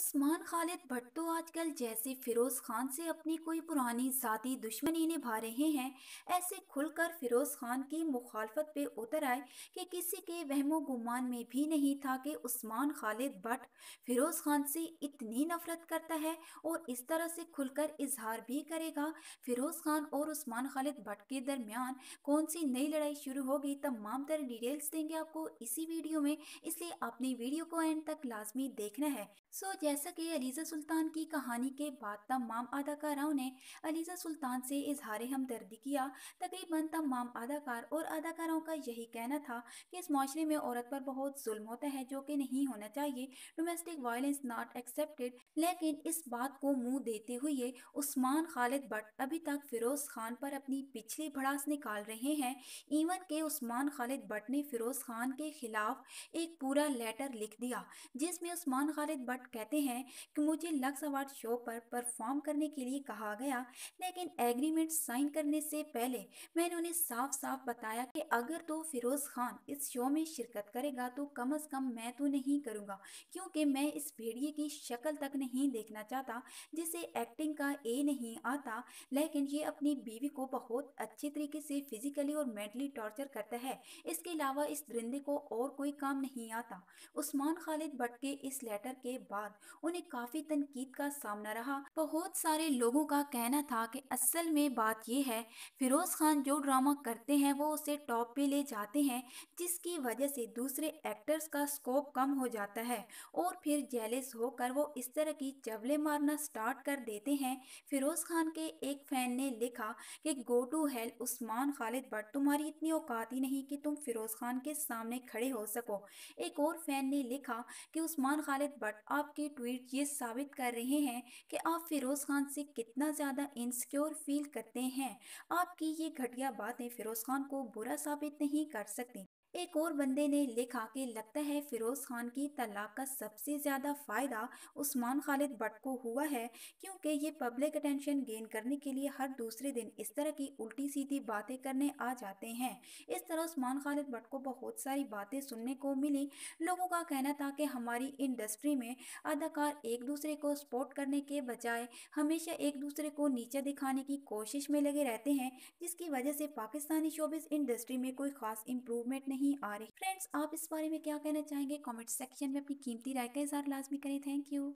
उस्मान खालिद भट्टो आजकल जैसे फिरोज खान से अपनी कोई पुरानी जाती दुश्मनी निभा रहे हैं ऐसे खुलकर फिरोज खान की मुखालफत पे उतर आए कि किसी के वहमो गुमान में भी नहीं था कि उस्मान खालिद भट्ट फिरोज खान से इतनी नफरत करता है और इस तरह से खुलकर इजहार भी करेगा फिरोज खान और उस्मान खालिद भट्ट के दरमियान कौन सी नई लड़ाई शुरू होगी तमाम तरह डिटेल्स देंगे आपको इसी वीडियो में इसलिए अपनी वीडियो को एंड तक लाजमी देखना है सो so, जैसा कि अलीज़ा सुल्तान की कहानी के बाद तमाम अदाकाराओं ने अलीज़ा सुल्तान से इजहार हमदर्दी किया तकरीबन तमाम अदाकार और अदाकाराओं का यही कहना था कि इस माशरे में औरत पर बहुत जुल्म होता है जो कि नहीं होना चाहिए डोमेस्टिक वायलेंस नॉट एक्सेप्टेड लेकिन इस बात को मुंह देते हुए उस्मान खालिद भट्ट अभी तक फिरोज़ खान पर अपनी पिछली भड़ास निकाल रहे हैं इवन के उस्मान खालिद भट्ट ने फिरोज़ खान के खिलाफ एक पूरा लेटर लिख दिया जिसमें उस्मान खालिद भट्ट भट्ट कहते हैं कि मुझे लक्स अवार्ड शो पर परफॉर्म करने के लिए कहा गया लेकिन एग्रीमेंट साइन करने से पहले मैंने उन्हें साफ साफ बताया कि अगर तो फिरोज़ खान इस शो में शिरकत करेगा तो कम अज़ कम मैं तो नहीं करूँगा क्योंकि मैं इस भेड़िए की शक्ल तक नहीं देखना चाहता जिसे एक्टिंग का ए नहीं आता लेकिन ये अपनी बीवी को बहुत अच्छे तरीके से फिजिकली और मेंटली टॉर्चर करता है इसके अलावा इस दरिंदे को और कोई काम नहीं आता उस्मान खालिद भट्ट के इस लेटर के बाद उन्हें काफी तनकीद का सामना रहा बहुत सारे लोगों का कहना था कि असल में बात यह है फिरोज खान जो ड्रामा करते हैं वो उसे टॉप पे ले जाते हैं जिसकी वजह से दूसरे एक्टर्स का स्कोप कम हो जाता है और फिर जेलिस होकर वो इस तरह की चवले मारना स्टार्ट कर देते हैं फिरोज खान के एक फैन ने लिखा कि go to hell Usman Khalid but तुम्हारी इतनी औकात ही नहीं कि तुम फिरोज खान के सामने खड़े हो सको एक और फैन ने लिखा कि उस्मान खालिद बट आप आपके ट्वीट ये साबित कर रहे हैं कि आप फ़िरोज़ खान से कितना ज़्यादा इनसिक्योर फील करते हैं आपकी ये घटिया बातें फ़िरोज़ खान को बुरा साबित नहीं कर सकती एक और बंदे ने लिखा कि लगता है फिरोज खान की तलाक का सबसे ज़्यादा फ़ायदा उस्मान खालिद भट्ट को हुआ है क्योंकि ये पब्लिक अटेंशन गेन करने के लिए हर दूसरे दिन इस तरह की उल्टी सीधी बातें करने आ जाते हैं इस तरह उस्मान खालिद भट्ट को बहुत सारी बातें सुनने को मिली लोगों का कहना था कि हमारी इंडस्ट्री में अदाकार एक दूसरे को सपोर्ट करने के बजाय हमेशा एक दूसरे को नीचे दिखाने की कोशिश में लगे रहते हैं जिसकी वजह से पाकिस्तानी शोबिस इंडस्ट्री में कोई ख़ास इम्प्रूवमेंट नहीं नहीं आ रही फ्रेंड्स आप इस बारे में क्या कहना चाहेंगे कॉमेंट सेक्शन में अपनी कीमती राय का इजहार लाजमी करें थैंक यू